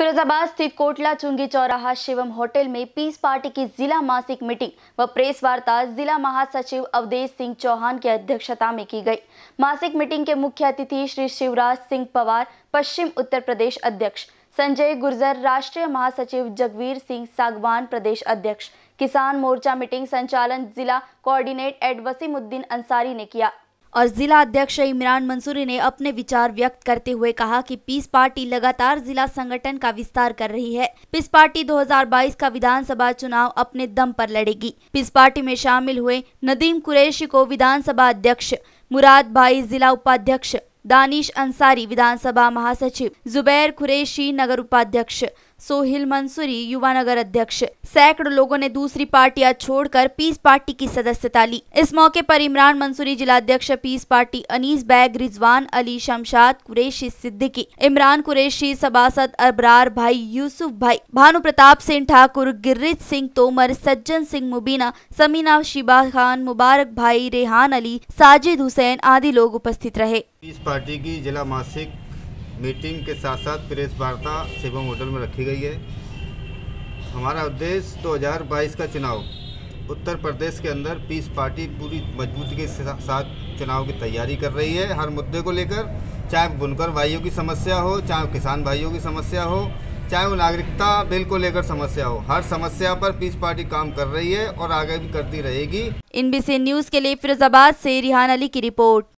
फिरोजाबाद स्थित कोटला चुंगी चौराहा शिवम होटल में पीस पार्टी की जिला मासिक मीटिंग व प्रेस वार्ता जिला महासचिव अवधेश सिंह चौहान की अध्यक्षता में की गई मासिक मीटिंग के मुख्य अतिथि श्री शिवराज सिंह पवार पश्चिम उत्तर प्रदेश अध्यक्ष संजय गुर्जर राष्ट्रीय महासचिव जगवीर सिंह सागवान प्रदेश अध्यक्ष किसान मोर्चा मीटिंग संचालन जिला कोऑर्डिनेट एड वसीमुद्दीन अंसारी ने किया और जिला अध्यक्ष इमरान मंसूरी ने अपने विचार व्यक्त करते हुए कहा कि पीस पार्टी लगातार जिला संगठन का विस्तार कर रही है पीस पार्टी 2022 का विधानसभा चुनाव अपने दम पर लड़ेगी पीस पार्टी में शामिल हुए नदीम कुरैशी को विधानसभा अध्यक्ष मुराद भाई जिला उपाध्यक्ष दानिश अंसारी विधानसभा महासचिव जुबैर कुरैशी नगर उपाध्यक्ष सोहिल मंसूरी युवा नगर अध्यक्ष सैकड़ों लोगों ने दूसरी पार्टियां छोड़कर पीस पार्टी की सदस्यता ली इस मौके पर इमरान मंसूरी जिलाध्यक्ष पीस पार्टी अनीस बैग रिजवान अली शमशाद कुरेशी सिद्दीकी इमरान कुरेशी सबासद अबरार भाई यूसुफ भाई भानु प्रताप सिंह ठाकुर गिरिज सिंह तोमर सज्जन सिंह मुबीना समीना शिबा खान मुबारक भाई रेहान अली साजिद हुसैन आदि लोग उपस्थित रहे पीस पार्टी की जिला मासिक मीटिंग के साथ साथ प्रेस वार्ता शिवम होटल में रखी गई है हमारा उद्देश्य 2022 का चुनाव उत्तर प्रदेश के अंदर पीस पार्टी पूरी मजबूती के साथ चुनाव की तैयारी कर रही है हर मुद्दे को लेकर चाहे बुनकर भाइयों की समस्या हो चाहे किसान भाइयों की समस्या हो चाहे वो नागरिकता बिल को लेकर समस्या हो हर समस्या पर पीस पार्टी काम कर रही है और आगे भी करती रहेगी इन बी न्यूज के लिए फिरोजाबाद से रिहान अली की रिपोर्ट